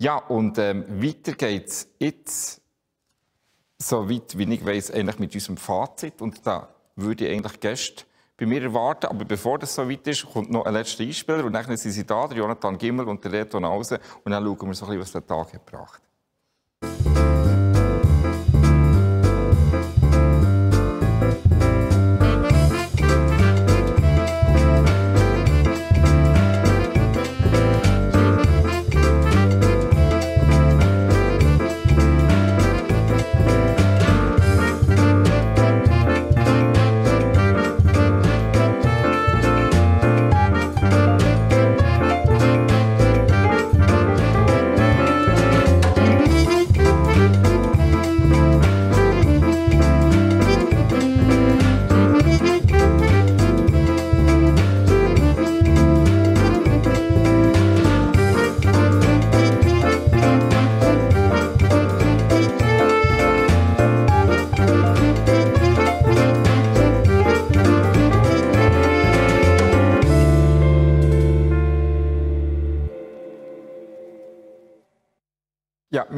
Ja, und ähm, weiter geht's jetzt, soweit wie ich weiß, eigentlich mit unserem Fazit. Und da würde ich eigentlich Gäste bei mir erwarten. Aber bevor das so weit ist, kommt noch ein letzter Einspieler. Und dann sind sie da, der Jonathan Gimmel und der Reto Nause. Und dann schauen wir so ein bisschen, was der Tag gebracht hat.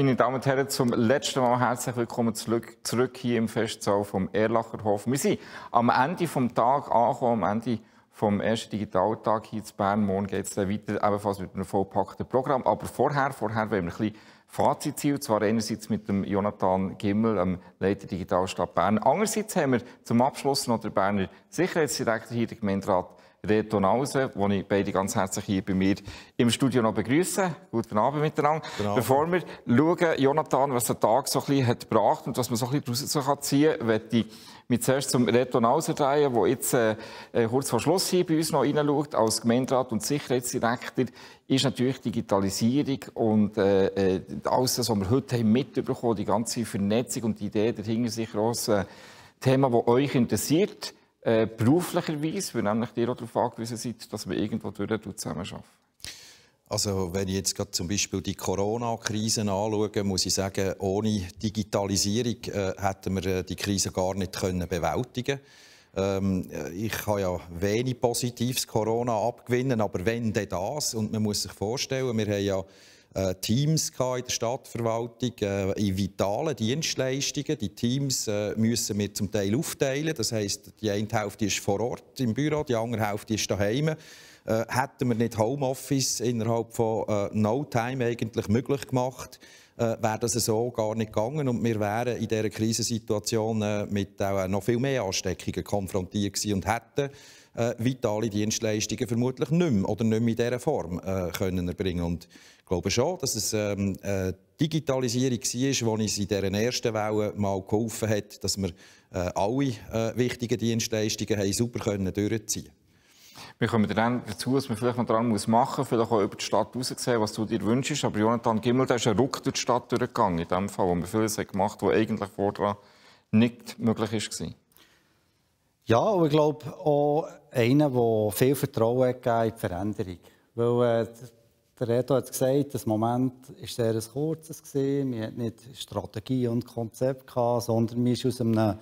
meine Damen und Herren, zum letzten Mal herzlich willkommen zurück, zurück hier im Festsaal vom Erlacherhof. Wir sind am Ende des Tages angekommen, am Ende vom ersten Digitaltag hier in Bern. Morgen geht es dann weiter, ebenfalls mit einem vollpackten Programm. Aber vorher, vorher wollen wir ein bisschen Fazit ziehen, und zwar einerseits mit dem Jonathan Gimmel, dem Leiter Digitalstadt Bern. Andererseits haben wir zum Abschluss noch den Berner Sicherheitsdirektor hier, den Gemeinderat Reto Nause, den ich beide ganz herzlich hier bei mir im Studio noch begrüße. Guten Abend miteinander. Guten Abend. Bevor wir schauen, Jonathan, was der Tag so ein bisschen hat gebracht und was man so ein bisschen daraus ziehen kann, möchte ich mich zuerst zum Reto Nause drehen, der jetzt äh, äh, kurz vor Schluss hier bei uns noch reinschaut. Als Gemeinderat und Sicherheitsdirektor ist natürlich Digitalisierung und äh, äh alles, was wir heute haben mitbekommen, die ganze Vernetzung und die Idee dahinter sicher auch ein äh, Thema, das euch interessiert äh, beruflicherweise, weil nämlich ihr auch darauf angewiesen seid, dass wir irgendwo zusammenarbeiten. Also wenn ich jetzt gerade zum Beispiel die Corona-Krise anschaue, muss ich sagen, ohne Digitalisierung äh, hätten wir äh, die Krise gar nicht können bewältigen ähm, äh, ich habe ja wenig positives Corona abgewinnen, aber wenn denn das, und man muss sich vorstellen, wir haben ja äh, Teams in der Stadtverwaltung äh, in vitalen Dienstleistungen. Die Teams äh, müssen wir zum Teil aufteilen. Das heißt, die eine Hälfte ist vor Ort im Büro, die andere Hälfte ist daheim. Äh, hätten wir nicht Homeoffice innerhalb von äh, No Time eigentlich möglich gemacht? äh, wäre das so gar nicht gegangen und wir wären in dieser Krisensituation äh, mit auch äh, noch viel mehr Ansteckungen konfrontiert gewesen und hätten äh, vitale Dienstleistungen vermutlich nicht mehr oder nicht mehr in dieser Form äh, können erbringen Und ich glaube schon, dass es ähm, äh, Digitalisierung war, die uns in dieser ersten Welle mal geholfen hat, dass wir äh, alle äh, wichtigen Dienstleistungen haben super können durchziehen wir kommen dann dazu, was man vielleicht noch dran machen muss, vielleicht auch über die Stadt raussehen, was du dir wünschst. Aber Jonathan Gimmel, der ist ein Ruck durch die Stadt durchgegangen, in dem Fall, wo man vieles hat gemacht hat, was eigentlich vorher nicht möglich war. Ja, und ich glaube auch einer, der viel Vertrauen gegeben in die Veränderung. Weil, äh, der Reto hat gesagt, das Moment war sehr ein kurzes. Wir hatten nicht Strategie und Konzept, gehabt, sondern wir sind aus einem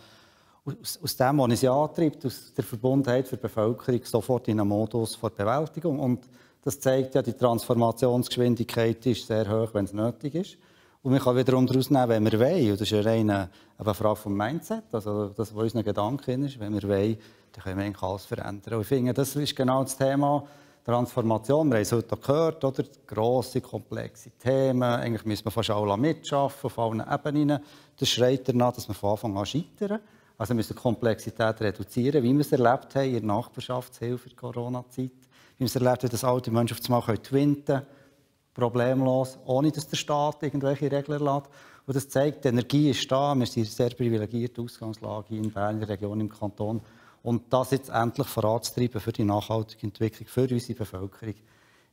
aus, aus dem, was uns ja antreibt, aus der Verbundenheit für die Bevölkerung, sofort in einen Modus der Bewältigung. Und das zeigt ja, die Transformationsgeschwindigkeit ist sehr hoch, wenn es nötig ist. Und man kann wiederum daraus nehmen, wenn wir wollen. Und das ist ja rein äh, eine, Frage vom Mindset, also das, was unser Gedanke ist. Wenn wir wollen, dann können wir eigentlich alles verändern. Und ich finde, das ist genau das Thema Transformation. Wir haben es heute gehört, oder? Grosse, komplexe Themen. Eigentlich müssen wir fast alle mitschaffen, auf allen Ebenen. Das schreit danach, dass wir von Anfang an scheitern. Also wir müssen die Komplexität reduzieren, wie wir es erlebt haben in der Nachbarschaftshilfe in der Corona-Zeit. Wie wir es erlebt haben, dass alte Menschen auf einmal twinten können, problemlos, ohne dass der Staat irgendwelche Regeln lässt. Und das zeigt, die Energie ist da, wir sind eine sehr privilegierte Ausgangslage in Bern, in der Region, im Kanton. Und das jetzt endlich voranzutreiben für die nachhaltige Entwicklung, für unsere Bevölkerung.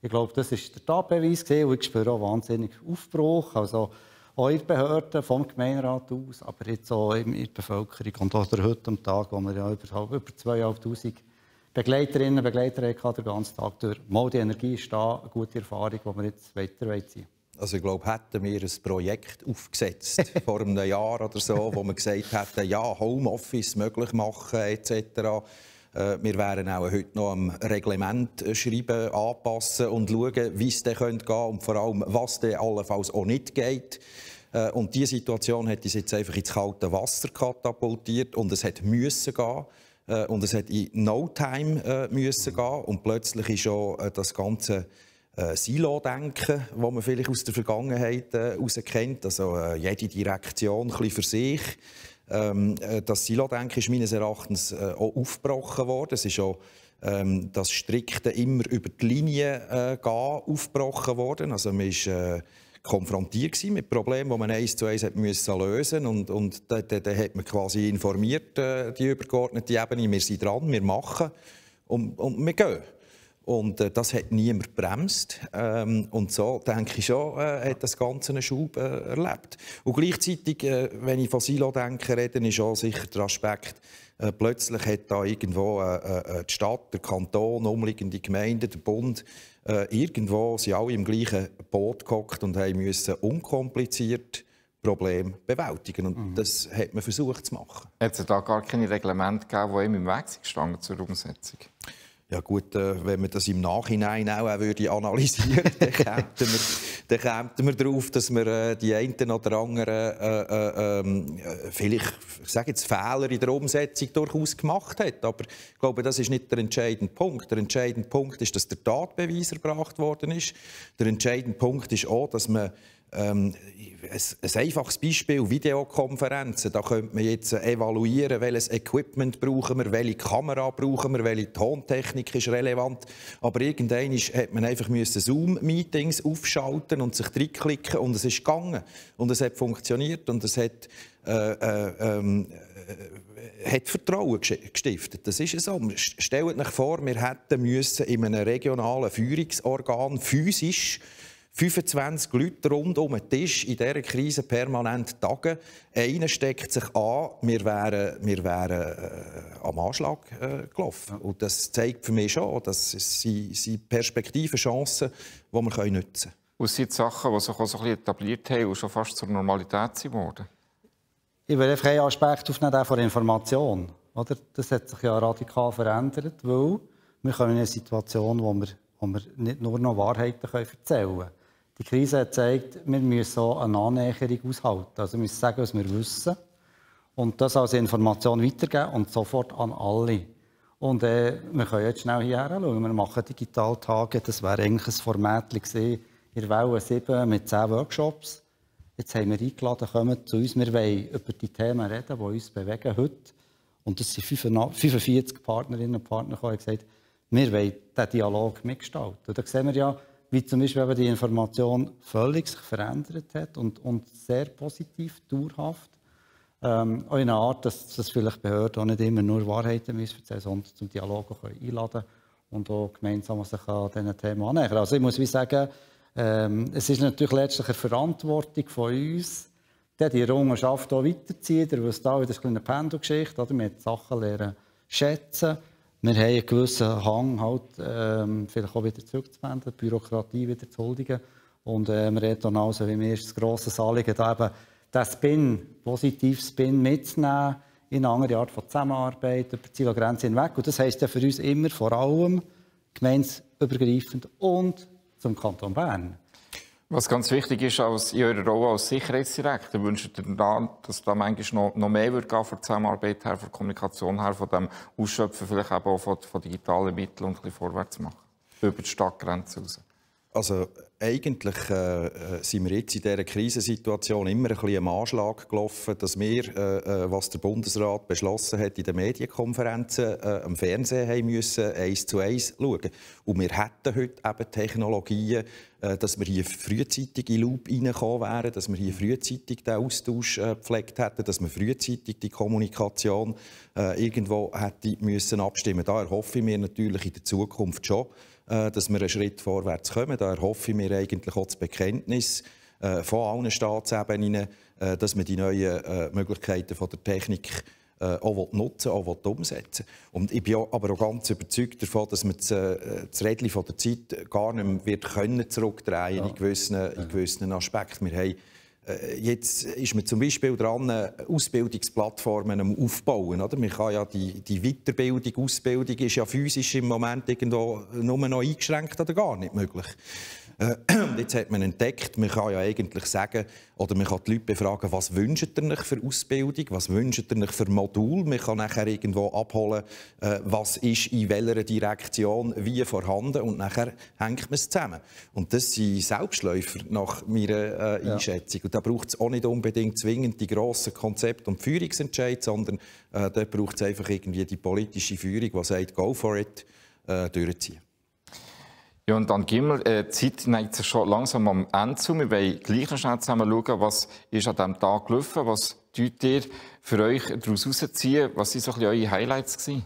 Ich glaube, das war der Tatbeweis und ich spüre auch wahnsinnig Aufbruch. Also, auch in Behörden, vom Gemeinderat aus, aber jetzt auch in der Bevölkerung und auch heute am Tag, wo wir ja über, über 2'500 Begleiterinnen und Begleiter hatten, den ganzen Tag durch. Mal die Energie ist da, eine gute Erfahrung, die wir jetzt weiter ziehen also ich glaube, hätten wir ein Projekt aufgesetzt vor einem Jahr oder so, wo man gesagt hätte, ja, Homeoffice möglich machen etc., äh, wir wären auch heute noch am Reglement äh, schreiben, anpassen und schauen, wie es dann gehen könnte und vor allem, was dann allenfalls auch nicht geht. Äh, und diese Situation hat uns jetzt einfach ins kalte Wasser katapultiert und es hat müssen gehen. Und es hat in no time äh, müssen gehen. Und plötzlich ist schon das ganze äh, Silo-Denken, das man vielleicht aus der Vergangenheit äh, kennt. Also äh, jede Direktion ein bisschen für sich. Ähm, äh, das Silo-Denken ist meines Erachtens äh, auch aufgebrochen worden. Es ist auch ähm, das strikte immer über die Linie äh, gehen aufgebrochen worden. Also man ist äh, konfrontiert mit Problemen, die man eins zu eins hat müssen lösen und und dann da, da hat man quasi informiert äh, die übergeordnete Ebene, wir sind dran, wir machen und, und wir gehen. Und äh, das hat niemand gebremst. Ähm, und so, denke ich schon, äh, hat das Ganze einen Schub äh, erlebt. Und gleichzeitig, äh, wenn ich von Silo denke, reden, ist auch sicher der Aspekt, äh, plötzlich hat da irgendwo äh, die Stadt, der Kanton, umliegende Gemeinden, der Bund, irgendwo sind alle im gleichen Boot gehockt und mussten müssen unkompliziert Problem bewältigen. Und mhm. das hat man versucht zu machen. Hat es da gar keine Reglemente gegeben, die ihm im Weg gestanden zur Umsetzung? Standen? Ja gut, äh, wenn man das im Nachhinein auch, auch würde analysieren würde, dann kämen wir, darauf, dass wir äh, die einen oder anderen äh, äh, ähm, äh, vielleicht, ich sage jetzt, Fehler in der Umsetzung durchaus gemacht hat. Aber ich glaube, das ist nicht der entscheidende Punkt. Der entscheidende Punkt ist, dass der Tatbeweis erbracht worden ist. Der entscheidende Punkt ist auch, dass man ähm, ein, einfaches Beispiel, Videokonferenzen, da könnte man jetzt äh, evaluieren, welches Equipment brauchen wir, welche Kamera brauchen wir, welche Tontechnik ist relevant. Aber irgendwann hat man einfach Zoom-Meetings aufschalten und sich reinklicken und es ist gegangen. Und es hat funktioniert und es hat, äh, äh, ähm, äh, hat Vertrauen gestiftet. Das ist so. Stellt euch vor, wir hätten müssen in einem regionalen Führungsorgan physisch 25 Leute rund um den Tisch in dieser Krise permanent tagen. Einer steckt sich an, wir wären, wir wären äh, am Anschlag äh, gelaufen. Und das zeigt für mich schon, dass es sie Perspektiven, Chancen, die wir nutzen können. Und sind Sachen, die sich auch so etabliert haben und schon fast zur Normalität geworden Ich will einfach einen Aspekt aufnehmen, der von Information. Oder? Das hat sich ja radikal verändert, weil wir in eine Situation, wo wir, wo wir nicht nur noch Wahrheiten erzählen können. Die Krise hat gezeigt, wir müssen auch eine Annäherung aushalten. Also wir müssen sagen, was wir wissen und das als Information weitergeben und sofort an alle. Und äh, wir können jetzt schnell hierher schauen. Wir machen Digitaltage, das wäre eigentlich ein Format gewesen, in Welle 7 mit zehn Workshops. Jetzt haben wir eingeladen, kommen zu uns. Wir wollen über die Themen reden, die uns bewegen heute. Und es sind 45 Partnerinnen und Partner, die gesagt haben, wir wollen diesen Dialog mitgestalten. Und da sehen wir ja, wie zum Beispiel die Information völlig sich verändert hat und, und sehr positiv, dauerhaft. Ähm, auch in einer Art, dass, dass vielleicht Behörden auch nicht immer nur Wahrheiten müssen erzählen, sondern zum Dialog können einladen und auch gemeinsam sich an diesen Themen annehmen Also ich muss wie sagen, ähm, es ist natürlich letztlich eine Verantwortung von uns, dann die Errungenschaft auch weiterzuziehen. Da ist da wieder eine kleine Pendelgeschichte. Oder? Wir Sachen lernen schätzen. Wir haben einen gewissen Hang, halt, ähm, vielleicht auch wieder zurückzuwenden, die Bürokratie wieder zu huldigen. Und äh, wir reden dann also, wie mir ist das grosse Anliegen, eben den Spin, positiven Spin mitzunehmen in eine andere Art von Zusammenarbeit über die Zielgrenze hinweg. Und das heisst ja für uns immer vor allem gemeinsübergreifend und zum Kanton Bern. Was ganz wichtig ist, als, in eurer Rolle als Sicherheitsdirektor, wünscht ihr da, dass da manchmal noch, noch mehr wird gehen von Zusammenarbeit her, von Kommunikation her, von dem Ausschöpfen vielleicht auch von, von digitalen Mitteln und ein bisschen vorwärts machen? Über die Stadtgrenze raus. Also eigentlich äh, äh, sind wir jetzt in dieser Krisensituation immer ein bisschen im Anschlag gelaufen, dass wir, äh, äh, was der Bundesrat beschlossen hat in den Medienkonferenzen, äh, am Fernsehen haben müssen, eins zu eins schauen. Und wir hätten heute eben Technologien, äh, dass wir hier frühzeitig in Loop reingekommen wären, dass wir hier frühzeitig den Austausch äh, gepflegt hätten, dass wir frühzeitig die Kommunikation irgendwo hätte müssen abstimmen. Da erhoffe ich mir natürlich in der Zukunft schon, äh, dass wir einen Schritt vorwärts kommen. Da erhoffe ich mir eigentlich auch das Bekenntnis äh, von allen Staatsebenen, äh, dass wir die neuen Möglichkeiten von der Technik auch nutzen auch umsetzen Und ich bin aber auch ganz überzeugt davon, dass man das, das Rädchen von der Zeit gar nicht mehr wird können zurückdrehen ja. in, gewissen, in gewissen Aspekten. Wir haben äh, jetzt ist man zum Beispiel dran, Ausbildungsplattformen aufzubauen. Oder? Man kann ja die, die Weiterbildung, Ausbildung ist ja physisch im Moment irgendwo nur noch eingeschränkt oder gar nicht möglich. Äh, jetzt hat man entdeckt, man kann ja eigentlich sagen, oder man kann die Leute befragen, was wünscht ihr euch für Ausbildung, was wünscht ihr euch für Modul. Man kann nachher irgendwo abholen, äh, was ist in welcher Direktion wie vorhanden und nachher hängt man es zusammen. Und das sind Selbstläufer nach meiner äh, Einschätzung. Ja. Und da braucht es auch nicht unbedingt zwingend die grossen Konzepte und Führungsentscheid, sondern äh, da braucht es einfach irgendwie die politische Führung, die sagt, go for it, äh, durchziehen. Ja, und dann gehen äh, die Zeit neigt sich schon langsam am Ende zu. Wir wollen gleich noch schnell zusammen schauen, was ist an diesem Tag gelaufen, was tut ihr für euch daraus rausziehen, was waren so ein bisschen eure Highlights? Gewesen?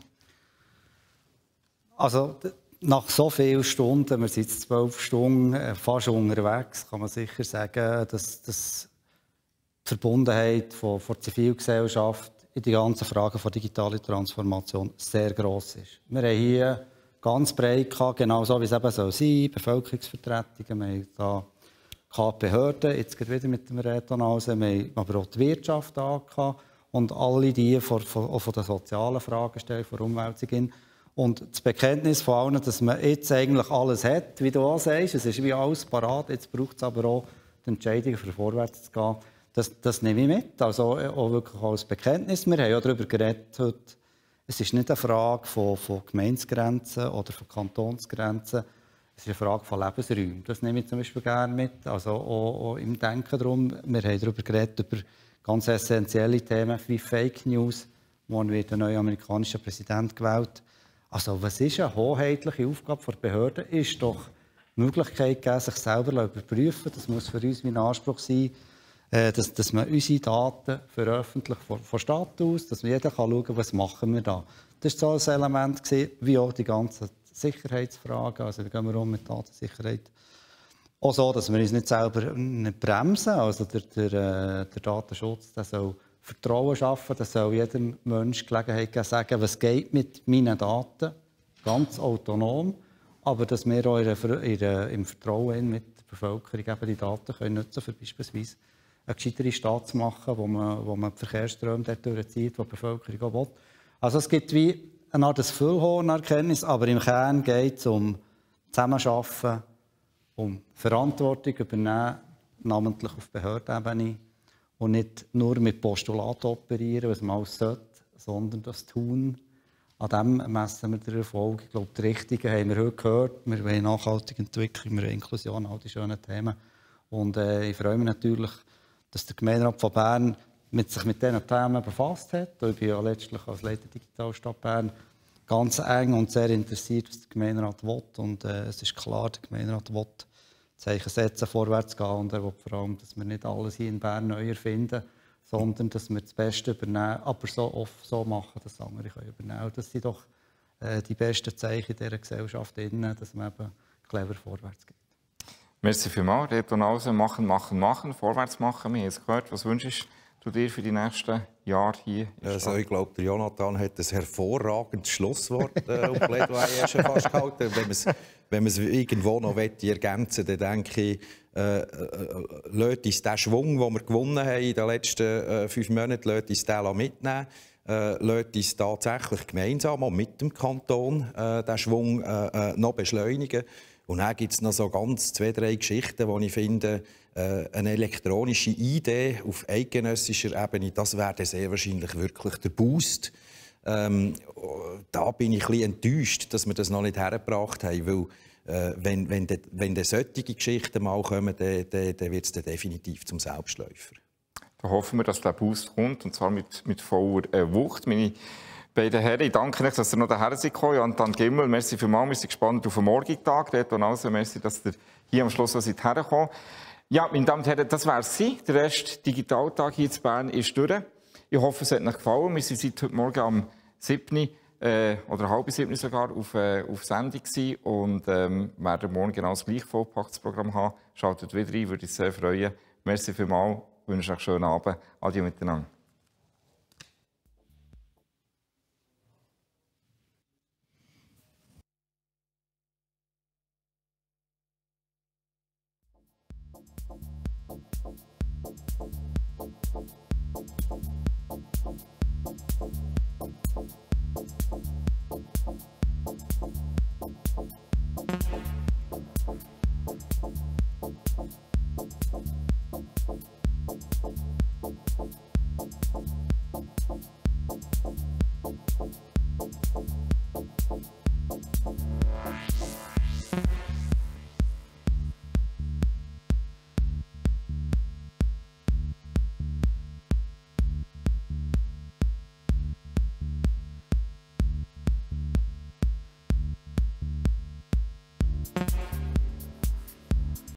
Also, nach so vielen Stunden, wir sind jetzt zwölf Stunden äh, fast unterwegs, kann man sicher sagen, dass, dass die Verbundenheit von, von der Zivilgesellschaft in die ganzen Fragen der digitalen Transformation sehr gross ist. Wir haben hier ganz breit gehabt, genau so, wie es eben soll sein Bevölkerungsvertretungen, wir haben da Behörden, jetzt geht wieder mit dem Retonhausen, wir haben aber auch die Wirtschaft angehabt und alle die von, von, von den sozialen Fragestellung, von der Umwälzung hin. Und das Bekenntnis von allen, dass man jetzt eigentlich alles hat, wie du auch sagst, es ist wie alles parat, jetzt braucht es aber auch die Entscheidung, für vorwärts zu gehen, das, das nehme ich mit. Also auch wirklich als Bekenntnis. Wir haben ja darüber geredet heute, es ist nicht eine Frage von, von Gemeindegrenzen oder von Kantonsgrenzen. Es ist eine Frage von Lebensräumen. Das nehme ich zum Beispiel gerne mit. Also auch, auch im Denken darum. Wir haben darüber geredet, über ganz essentielle Themen wie Fake News. Morgen wird ein neuer amerikanischer Präsident gewählt. Also was ist eine hoheitliche Aufgabe der Behörden? Ist doch die Möglichkeit geben, sich selber zu überprüfen. Das muss für uns mein Anspruch sein. Äh, dass, dass man unsere Daten veröffentlicht von, von Staat aus, dass jeder kann schauen kann, was machen wir da. Das war so ein Element, gewesen, wie auch die ganzen Sicherheitsfragen, also da gehen wir um mit Datensicherheit. Auch so, dass wir uns nicht selber nicht bremsen, also der, der, äh, der Datenschutz, der soll Vertrauen schaffen, der soll jedem Menschen Gelegenheit geben, sagen, was geht mit meinen Daten, ganz autonom, aber dass wir auch in, in, im Vertrauen mit der Bevölkerung eben die Daten können nutzen können, beispielsweise eine gescheitere Stadt zu machen, wo man, wo man die Verkehrsströme dort durchzieht, die die Bevölkerung auch will. Also es gibt wie eine Art Füllhornerkenntnis, aber im Kern geht es um Zusammenarbeiten, um Verantwortung übernehmen, namentlich auf Behördenebene und nicht nur mit Postulat operieren, was man alles sollte, sondern das tun. An dem messen wir den Erfolg. Ich glaube, die Richtigen haben wir heute gehört. Wir wollen nachhaltige Entwicklung, wir wollen Inklusion, all diese schönen Themen. Und äh, ich freue mich natürlich, dass der Gemeinderat von Bern mit sich mit diesen Themen befasst hat. Ich bin ja letztlich als Leiter Digitalstadt Bern ganz eng und sehr interessiert, was der Gemeinderat will. Und äh, es ist klar, der Gemeinderat will Zeichen setzen, vorwärts gehen. Und er will vor allem, dass wir nicht alles hier in Bern neu erfinden, sondern dass wir das Beste übernehmen, aber so oft so machen, dass andere können übernehmen können. Das sind doch äh, die besten Zeichen in dieser Gesellschaft, innen, dass man eben clever vorwärts geht. Merci vielmals, Retonause, machen, machen, machen, vorwärts machen. Wir haben es gehört. Was wünschst du dir für die nächsten Jahre hier? Also, ich glaube, Jonathan hat ein hervorragendes Schlusswort äh, und Plädoyer schon fast gehalten. Wenn man es wenn irgendwo noch ergänzen will, dann denke ich, äh, äh, lädt uns den Schwung, den wir gewonnen haben in den letzten äh, fünf Monaten, lädt uns den mitnehmen äh, lässt uns tatsächlich gemeinsam mit dem Kanton äh, den Schwung äh, äh noch beschleunigen. Und dann gibt es noch so ganz zwei, drei Geschichten, wo ich finde, äh, eine elektronische Idee auf eidgenössischer Ebene, das wäre sehr wahrscheinlich wirklich der Boost. Ähm, da bin ich ein enttäuscht, dass wir das noch nicht hergebracht haben, weil äh, wenn, wenn, de, wenn de solche Geschichten mal kommen, dann, dann, dann wird es definitiv zum Selbstläufer. Da hoffen wir, dass der Boost kommt, und zwar mit, mit voller äh, Wucht. Meine Beide Herren, ich danke euch, dass ihr noch daher seid gekommen. Anton Gimmel, merci mal. Wir sind gespannt auf den morgigen Tag. Dort und also, merci, dass ihr hier am Schluss seid hergekommen. Ja, meine Damen und Herren, das wär's sie. Der Rest Digitaltag hier in Bern ist durch. Ich hoffe, es hat euch gefallen. Wir sind heute Morgen am 7. Äh, oder halb 7. sogar auf, äh, auf Sendung gewesen und ähm, werden morgen genau das gleiche Vollpachtsprogramm haben. Schaut wieder rein, würde ich sehr freuen. Merci mal. Ich wünsche euch einen schönen Abend. Adieu miteinander.